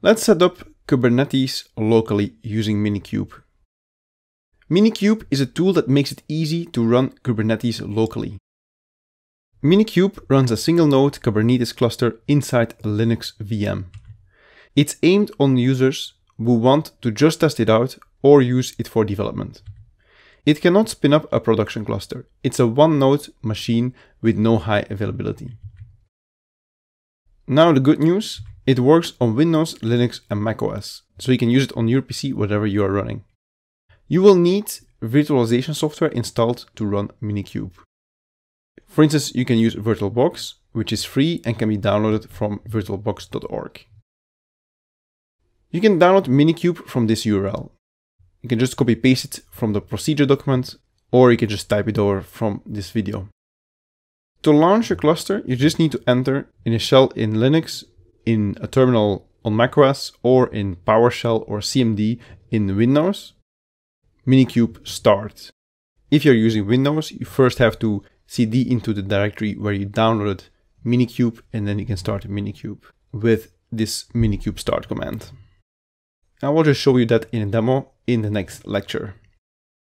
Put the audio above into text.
Let's set up Kubernetes locally using Minikube. Minikube is a tool that makes it easy to run Kubernetes locally. Minikube runs a single node Kubernetes cluster inside a Linux VM. It's aimed on users who want to just test it out or use it for development. It cannot spin up a production cluster. It's a one-node machine with no high availability. Now the good news, it works on Windows, Linux and macOS, so you can use it on your PC whatever you are running. You will need virtualization software installed to run Minikube. For instance, you can use VirtualBox, which is free and can be downloaded from virtualbox.org. You can download Minikube from this URL. You can just copy paste it from the procedure document, or you can just type it over from this video. To launch your cluster, you just need to enter in a shell in Linux in a terminal on macOS or in PowerShell or CMD in Windows, Minikube start. If you're using Windows, you first have to cd into the directory where you downloaded Minikube and then you can start Minikube with this Minikube start command. I will just show you that in a demo in the next lecture.